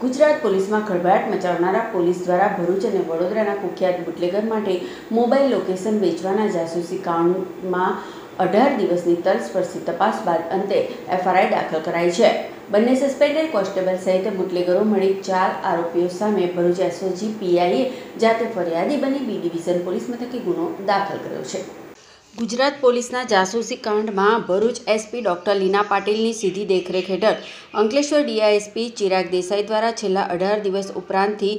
ગુજરાત પોલીસમાં ખળભળાટ મચાવનારા પોલીસ દ્વારા ભરૂચ અને વડોદરાના કુખ્યાત બુટલેગર માટે મોબાઈલ લોકેશન વેચવાના જાસૂસી કાઉન્ટમાં અઢાર દિવસની તલસ્પર્શી તપાસ બાદ અંતે એફઆરઆઈ દાખલ કરાઈ છે બંને સસ્પેન્ડેડ કોન્સ્ટેબલ સહિત બુટલેગરો મળી ચાર આરોપીઓ સામે ભરૂચ એસઓજી પીઆઈએ જાતે ફરિયાદી બની બી ડિવિઝન પોલીસ મથકે ગુનો દાખલ કર્યો છે ગુજરાત પોલીસના જાસૂસી કાંડમાં ભરૂચ એસપી ડોક્ટર લીના પાટીલની સીધી દેખરેખ હેઠળ અંકલેશ્વર ડીઆઈએસપી ચિરાગ દેસાઈ દ્વારા છેલ્લા અઢાર દિવસ ઉપરાંતથી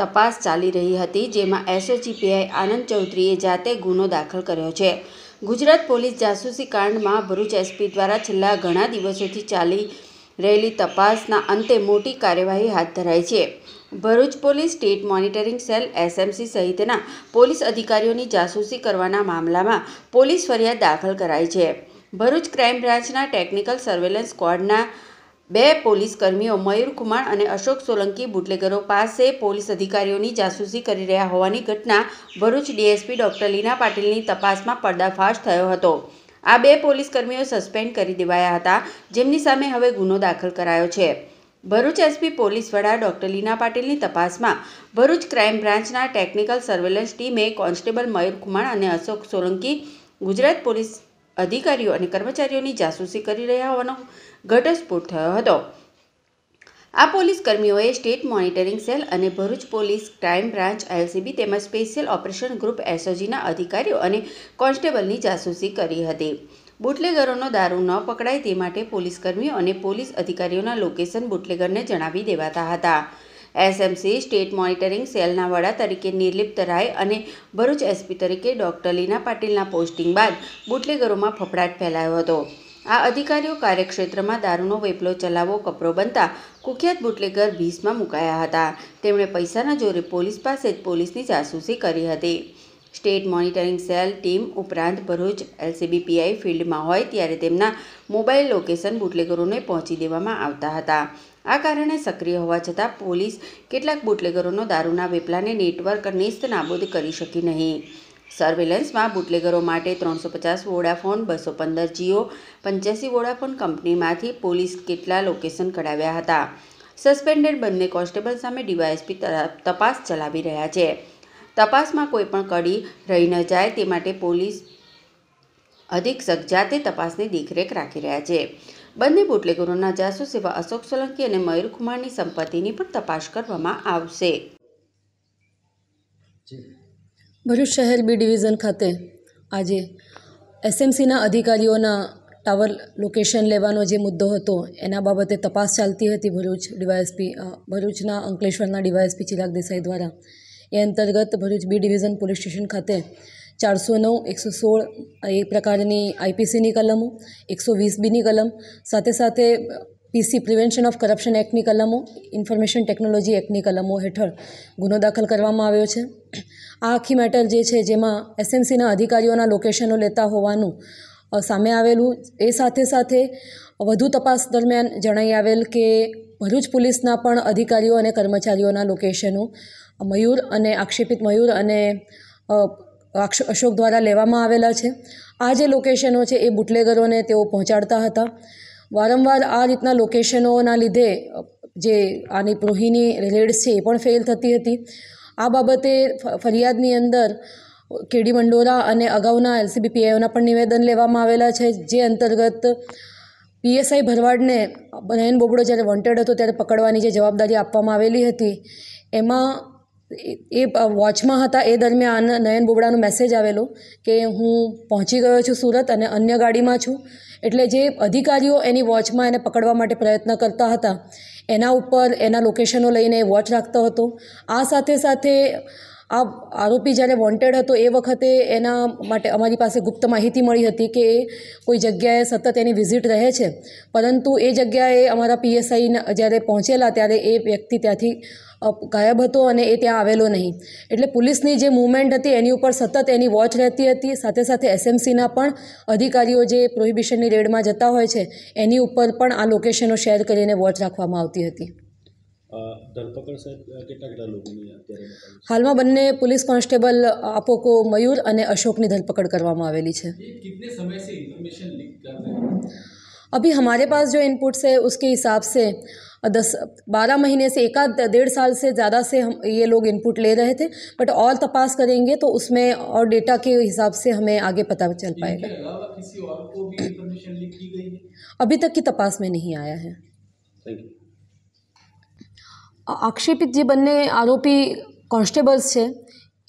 તપાસ ચાલી રહી હતી જેમાં એસઓજીપીઆઈ આનંદ ચૌધરીએ જાતે ગુનો દાખલ કર્યો છે ગુજરાત પોલીસ જાસૂસી કાંડમાં ભરૂચ એસપી દ્વારા છેલ્લા ઘણા દિવસોથી ચાલી રહેલી તપાસના અંતે મોટી કાર્યવાહી હાથ ધરાઈ છે Bharuch police state monitoring cell SMC સહિતના પોલીસ અધિકારીઓની જાસૂસી કરવાના મામલામાં પોલીસ ફરિયાદ દાખલ કરાઈ છે ભરૂચ ક્રાઇમ બ્રાન્ચના ટેકનિકલ સર્વેલન્સ સ્ક્વોડના બે પોલીસ કર્મીઓ મયુર કુમાર અને અશોક સોલંકી બુટલેગરો પાસે પોલીસ અધિકારીઓની જાસૂસી કરી રહ્યા હોવાની ઘટના ભરૂચ ડીએસપી ડોક્ટર લીના પાટીલની તપાસમાં પર્દાફાશ થયો હતો આ બે પોલીસ કર્મીઓ સસ્પેન્ડ કરી દેવાયા હતા જેમની સામે હવે ગુનો દાખલ કરાયો છે ભરૂચ એસપી પોલીસ વડા ડોક્ટર લીના પાટીલની તપાસમાં ભરૂચ ક્રાઇમ બ્રાન્ચના ટેકનિકલ સર્વેલન્સ ટીમે કોન્સ્ટેબલ મયુર કુમાર અને અશોક સોલંકી ગુજરાત પોલીસ અધિકારીઓ અને કર્મચારીઓની જાસૂસી કરી રહ્યા હોવાનો ઘટસ્ફોટ થયો હતો આ પોલીસ કર્મીઓએ સ્ટેટ મોનિટરિંગ સેલ અને Bharuch police crime branch LCB તેમજ સ્પેશિયલ ઓપરેશન ગ્રુપ એસઓજીના અધિકારીઓ અને કોન્સ્ટેબલની જાસૂસી કરી હતી બુટલેગરોનો દારૂ ન પકડાય તે માટે પોલીસ કર્મીઓ અને પોલીસ અધિકારીઓના લોકેશન બુટલેગરને જણાવી દેવાતા હતા એસએમસી સ્ટેટ મોનિટરિંગ સેલના વડા તરીકે નિર્લિપ્ત રાય અને ભરૂચ એસપી તરીકે ડોક્ટર લીના પાટીલના પોસ્ટિંગ બાદ બુટલેગરોમાં ફફડાટ ફેલાયો હતો આ અધિકારીઓ કાર્યક્ષેત્રમાં દારૂનો વેપલો ચલાવવો કપરો બનતા કુખ્યાત બુટલેગર ભીસમાં મુકાયા હતા તેમણે પૈસાના જોરે પોલીસ પાસે જ પોલીસની જાસૂસી કરી હતી સ્ટેટ મોનિટરિંગ સેલ ટીમ ઉપરાંત ભરૂચ એલસીબીપીઆઈ ફિલ્ડમાં હોય ત્યારે તેમના મોબાઈલ લોકેશન બુટલેગરોને પહોંચી દેવામાં આવતા હતા આ કારણે સક્રિય હોવા છતાં પોલીસ કેટલાક બુટલેગરોનો દારૂના વેપલાને નેટવર્ક નેસ્ત નાબૂદ કરી શકી નહીં સર્વેલન્સમાં બુટલેગરો માટે ત્રણસો પચાસ વોડાફોન બસો પંદર જીઓ પંચ્યાસી વોડાફોન કંપનીમાંથી પોલીસ કેટલા લોકેશન કઢાવ્યા હતા સસ્પેન્ડેડ બંને કોન્સ્ટેબલ સામે ડીવાયએસપી તપાસ ચલાવી રહ્યા છે તપાસમાં કોઈપણ કડી રહી ન જાય તે માટે પોલીસ અધિક્ષક જાતે તપાસની દેખરેખ રાખી રહ્યા છે બંને બુટલેગરોના જાસૂસ એવા અશોક સોલંકી અને મયુર કુમારની સંપત્તિની પણ તપાસ કરવામાં આવશે ભરૂચ શહેર બી ડિવિઝન ખાતે આજે એસએમસીના અધિકારીઓના ટાવર લોકેશન લેવાનો જે મુદ્દો હતો એના બાબતે તપાસ ચાલતી હતી ભરૂચ ડીવાયએસપી ભરૂચના અંકલેશ્વરના ડીવાયએસપી ચિરાગ દેસાઈ દ્વારા એ અંતર્ગત Bharuch B division police station ખાતે ચારસો નવ એકસો સોળ એ પ્રકારની આઈપીસીની કલમો એકસો વીસ બીની કલમ સાથે સાથે પીસી પ્રિવેન્શન ઓફ કરપ્શન એક્ટની કલમો ઇન્ફોર્મેશન ટેકનોલોજી એક્ટની કલમો હેઠળ ગુનો દાખલ કરવામાં આવ્યો છે આ આખી મેટર જે છે જેમાં એસએમસીના અધિકારીઓના લોકેશનો લેતા હોવાનું સામે આવેલું એ સાથે સાથે વધુ તપાસ દરમિયાન જણાઈ આવેલ કે ભરૂચ પોલીસના પણ અધિકારીઓ અને કર્મચારીઓના લોકેશનો મયુર અને આક્ષેપિત મયુર અને અશોક દ્વારા લેવામાં આવેલા છે આ જે લોકેશનો છે એ બુટલેગરોને તેઓ પહોંચાડતા હતા વારંવાર આ રીતના લોકેશનોના લીધે જે આની પ્રોહીની રેડ્સ છે એ પણ ફેલ થતી હતી આ બાબતે ફરિયાદની અંદર કેડી મંડોરા અને અગાઉના એલસીબીપીઆઈઓના પણ નિવેદન લેવામાં આવેલા છે જે અંતર્ગત પીએસઆઈ ભરવાડને નયન બોબડો જ્યારે વોન્ટેડ હતો ત્યારે પકડવાની જે જવાબદારી આપવામાં આવેલી હતી એમાં એ વોચમાં હતા એ દરમિયાન નયન બોબડાનો મેસેજ આવેલો કે હું પહોંચી ગયો છું સુરત અને અન્ય ગાડીમાં છું એટલે જે અધિકારીઓ એની વોચમાં એને પકડવા માટે પ્રયત્ન કરતા હતા એના ઉપર એના લોકેશનો લઈને વોચ રાખતો હતો આ સાથે સાથે આ આરોપી જ્યારે વોન્ટેડ હતો એ વખતે એના માટે અમારી પાસે ગુપ્ત માહિતી મળી હતી કે એ કોઈ જગ્યાએ સતત એની વિઝિટ રહે છે પરંતુ એ જગ્યાએ અમારા પીએસઆઈ જ્યારે પહોંચેલા ત્યારે એ વ્યક્તિ ત્યાંથી ગાયબ હતો અને એ ત્યાં આવેલો નહીં એટલે પોલીસની જે મુવમેન્ટ હતી એની ઉપર સતત એની વોચ રહેતી હતી સાથે સાથે એસએમસીના પણ અધિકારીઓ જે પ્રોહિબિશનની રેડમાં જતા હોય છે એની ઉપર પણ આ લોકેશનો શેર કરીને વોચ રાખવામાં આવતી હતી અ દળપકડ સાહેબ કેટકલા લોકોની અત્યારેમાં હાલમાં બનને પોલીસ કોન્સ્ટેબલ આપોકો મયુર અને અશોકની ધરપકડ કરવામાં આવેલી છે કેટને સમયથી ઇન્ફોર્મેશન લીક કર રહે છે અબિ હમારે પાસ જો ઇનપુટ્સ હે ઉસકે હિસાબ સે 10 12 મહિને સે એકા દડેશ સાલ સે જ્યાદા સે હમ યે લોગ ઇનપુટ લે રહે થે બટ ઓલ તપાસ કરેંગે તો ઉસમે ઓર ડેટા કે હિસાબ સે હમે આગે પતા ચલ પાહેગા કીસી ઓર કો ભી ઇન્ફોર્મેશન લખી ગઈ હે અબિ તક કી તપાસ મે નહીં આયા હે આક્ષેપિત જે બંને આરોપી કોન્સ્ટેબલ્સ છે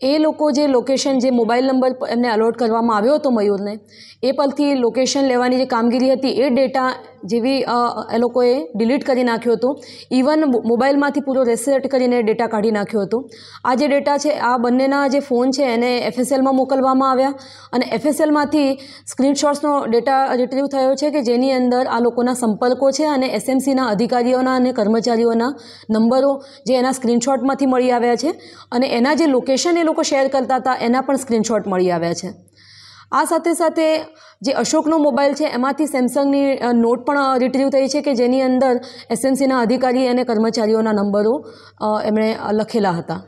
એ લોકો જે લોકેશન જે મોબાઈલ નંબર એમને અલોટ કરવામાં આવ્યો હતો મયુરને એ પરથી લોકેશન લેવાની જે કામગીરી હતી એ ડેટા જેવી એ લોકોએ ડિલીટ કરી નાખ્યું હતું ઇવન મોબાઈલમાંથી પૂરો રેસેટ કરીને ડેટા કાઢી નાખ્યો હતો આ જે ડેટા છે આ બંનેના જે ફોન છે એને એફએસએલમાં મોકલવામાં આવ્યા અને એફએસએલમાંથી સ્ક્રીનશોટ્સનો ડેટા રિટ્રીવ થયો છે કે જેની અંદર આ લોકોના સંપર્કો છે અને એસએમસીના અધિકારીઓના અને કર્મચારીઓના નંબરો જે એના સ્ક્રીનશોટમાંથી મળી આવ્યા છે અને એના જે લોકેશન એ લોકો શેર કરતા હતા એના પણ સ્ક્રીનશોટ મળી આવ્યા છે આ સાથે સાથે જે અશોકનો મોબાઈલ છે એમાંથી સેમસંગની નોટ પણ રિટ્રીવ થઈ છે કે જેની અંદર એસએમસીના અધિકારી અને કર્મચારીઓના નંબરો એમણે લખેલા હતા